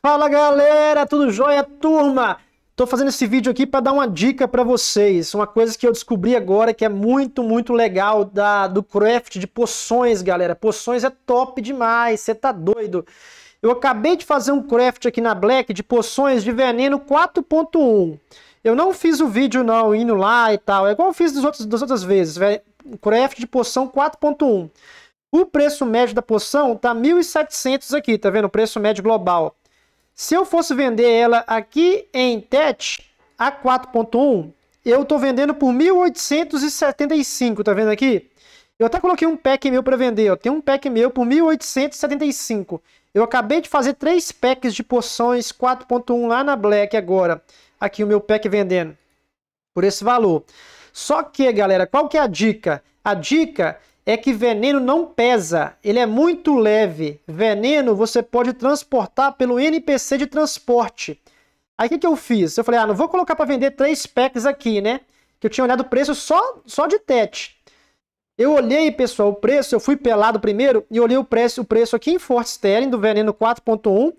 Fala galera, tudo jóia, turma? Tô fazendo esse vídeo aqui para dar uma dica para vocês, uma coisa que eu descobri agora que é muito, muito legal da, do craft de poções, galera. Poções é top demais, você tá doido. Eu acabei de fazer um craft aqui na Black de poções de veneno 4.1. Eu não fiz o vídeo não, indo lá e tal, é igual eu fiz dos outros, das outras vezes, velho. craft de poção 4.1. O preço médio da poção tá 1.700 aqui, tá vendo? O preço médio global. Se eu fosse vender ela aqui em TET a 4.1, eu estou vendendo por 1.875, tá vendo aqui? Eu até coloquei um pack meu para vender, ó. tem um pack meu por 1.875. Eu acabei de fazer três packs de poções 4.1 lá na Black agora. Aqui o meu pack vendendo por esse valor. Só que, galera, qual que é a dica? A dica é que veneno não pesa, ele é muito leve. Veneno você pode transportar pelo NPC de transporte. Aí o que, que eu fiz? Eu falei, ah, não vou colocar para vender três packs aqui, né? Que eu tinha olhado o preço só, só de tete. Eu olhei, pessoal, o preço, eu fui pelado primeiro e olhei o preço, o preço aqui em Fort Sterling do veneno 4.1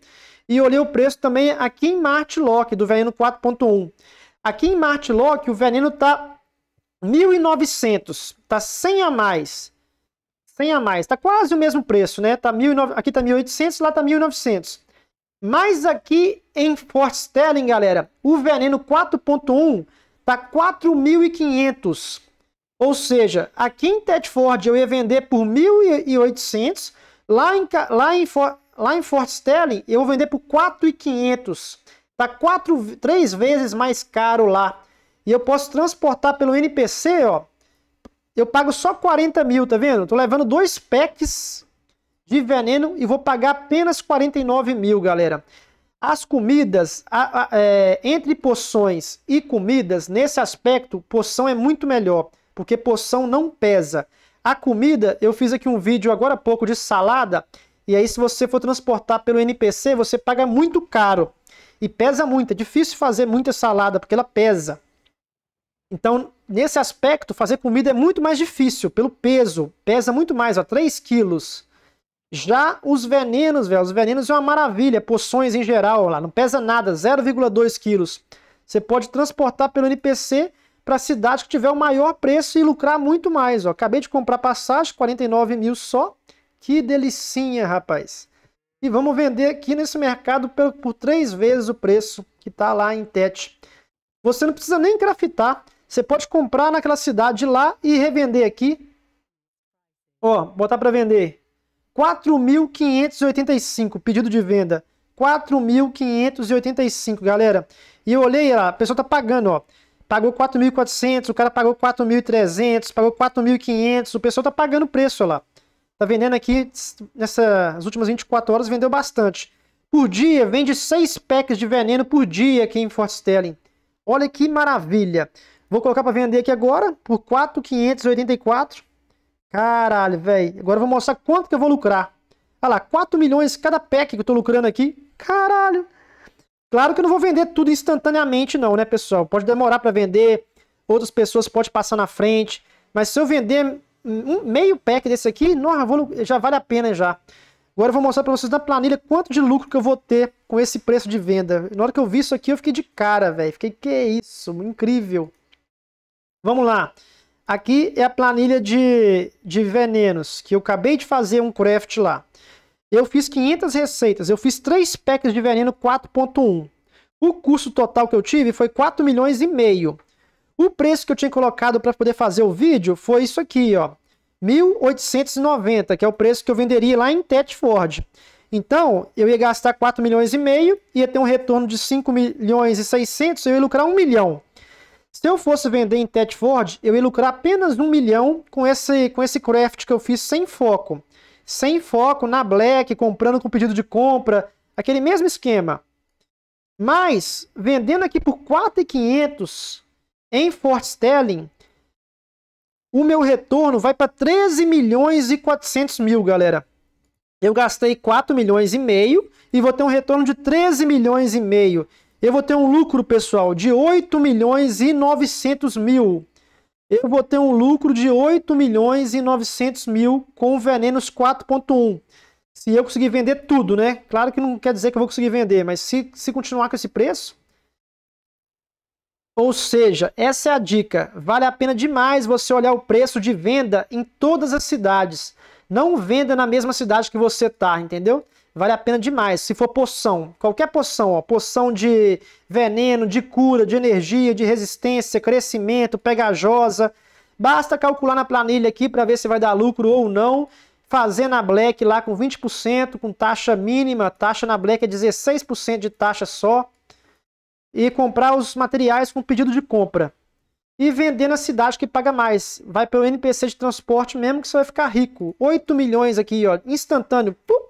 e olhei o preço também aqui em Martlock do veneno 4.1. Aqui em Martlock o veneno tá 1.900, tá 100 a mais tem a mais. Está quase o mesmo preço, né? Tá 19... Aqui está 1.800, lá está 1.900. Mas aqui em Fort Sterling, galera, o veneno 4.1 está 4.500. Ou seja, aqui em Tedford eu ia vender por 1.800. Lá em, lá, em For... lá em Fort Sterling eu vou vender por 4.500. Está quatro, três vezes mais caro lá. E eu posso transportar pelo NPC, ó, eu pago só 40 mil, tá vendo? Tô levando dois packs de veneno e vou pagar apenas 49 mil, galera. As comidas, a, a, é, entre poções e comidas, nesse aspecto, poção é muito melhor, porque poção não pesa. A comida, eu fiz aqui um vídeo agora há pouco de salada, e aí se você for transportar pelo NPC, você paga muito caro. E pesa muito, é difícil fazer muita salada, porque ela pesa. Então, nesse aspecto, fazer comida é muito mais difícil, pelo peso. Pesa muito mais, ó, 3 quilos. Já os venenos, velho, os venenos é uma maravilha, poções em geral, ó, lá, não pesa nada, 0,2 quilos. Você pode transportar pelo NPC para a cidade que tiver o maior preço e lucrar muito mais, ó. Acabei de comprar passagem, 49 mil só. Que delicinha, rapaz. E vamos vender aqui nesse mercado por, por três vezes o preço que está lá em Tete. Você não precisa nem craftar, você pode comprar naquela cidade lá e revender aqui. Ó, botar para vender. 4.585 pedido de venda. 4.585, galera. E eu olhei lá, a pessoa tá pagando, ó. Pagou 4.400, o cara pagou 4.300, pagou 4.500, o pessoal tá pagando o preço ó lá. Tá vendendo aqui nessas últimas 24 horas, vendeu bastante. Por dia, vende 6 packs de veneno por dia aqui em Fort Sterling. Olha que maravilha. Vou colocar para vender aqui agora por 4,584. Caralho, velho. Agora eu vou mostrar quanto que eu vou lucrar. Olha lá, 4 milhões cada pack que eu tô lucrando aqui. Caralho. Claro que eu não vou vender tudo instantaneamente não, né, pessoal? Pode demorar para vender, outras pessoas podem passar na frente. Mas se eu vender um meio pack desse aqui, não, vou, já vale a pena já. Agora eu vou mostrar para vocês na planilha quanto de lucro que eu vou ter com esse preço de venda. Na hora que eu vi isso aqui, eu fiquei de cara, velho. Fiquei, que isso, incrível. Vamos lá. Aqui é a planilha de, de venenos, que eu acabei de fazer um craft lá. Eu fiz 500 receitas, eu fiz 3 packs de veneno 4.1. O custo total que eu tive foi 4 milhões e meio. O preço que eu tinha colocado para poder fazer o vídeo foi isso aqui, ó. 1.890, que é o preço que eu venderia lá em Tetford. Então, eu ia gastar 4 milhões e meio, ia ter um retorno de 5 milhões e 600, eu ia lucrar 1 milhão. Se eu fosse vender em Tetford, eu ia lucrar apenas 1 milhão com esse, com esse craft que eu fiz sem foco. Sem foco, na Black, comprando com pedido de compra, aquele mesmo esquema. Mas, vendendo aqui por 4,500 em Fort Stelling, o meu retorno vai para 13 milhões e 400 mil, galera. Eu gastei 4 milhões e meio e vou ter um retorno de 13 milhões e meio. Eu vou ter um lucro, pessoal, de 8 milhões e 900 mil. Eu vou ter um lucro de 8 milhões e 900 mil com venenos 4.1. Se eu conseguir vender tudo, né? Claro que não quer dizer que eu vou conseguir vender, mas se, se continuar com esse preço, ou seja, essa é a dica. Vale a pena demais você olhar o preço de venda em todas as cidades. Não venda na mesma cidade que você está, entendeu? Vale a pena demais. Se for poção, qualquer poção, ó, poção de veneno, de cura, de energia, de resistência, crescimento, pegajosa. Basta calcular na planilha aqui para ver se vai dar lucro ou não. Fazer na Black lá com 20%, com taxa mínima. Taxa na Black é 16% de taxa só e comprar os materiais com pedido de compra. E vender na cidade que paga mais. Vai pelo NPC de transporte mesmo que você vai ficar rico. 8 milhões aqui, ó, instantâneo. Pum!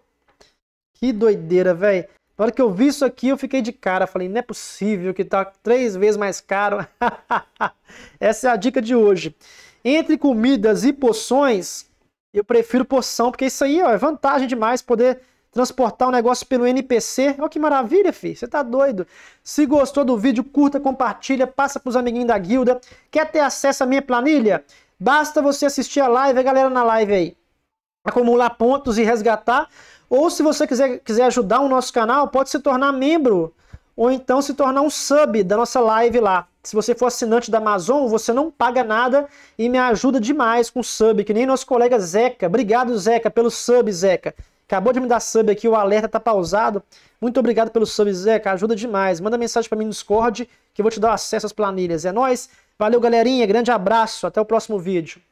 Que doideira, velho. Na hora que eu vi isso aqui, eu fiquei de cara. Falei, não é possível que tá três vezes mais caro. Essa é a dica de hoje. Entre comidas e poções, eu prefiro poção, porque isso aí ó, é vantagem demais poder transportar o um negócio pelo NPC. Olha que maravilha, filho. Você tá doido. Se gostou do vídeo, curta, compartilha, passa pros amiguinhos da guilda. Quer ter acesso à minha planilha? Basta você assistir a live, a galera na live aí. Acumular pontos e resgatar. Ou se você quiser, quiser ajudar o nosso canal, pode se tornar membro. Ou então se tornar um sub da nossa live lá. Se você for assinante da Amazon, você não paga nada e me ajuda demais com sub, que nem nosso colega Zeca. Obrigado, Zeca, pelo sub, Zeca. Acabou de me dar sub aqui, o alerta tá pausado. Muito obrigado pelo sub, Zeca, ajuda demais. Manda mensagem para mim no Discord que eu vou te dar acesso às planilhas. É nós. Valeu, galerinha. Grande abraço. Até o próximo vídeo.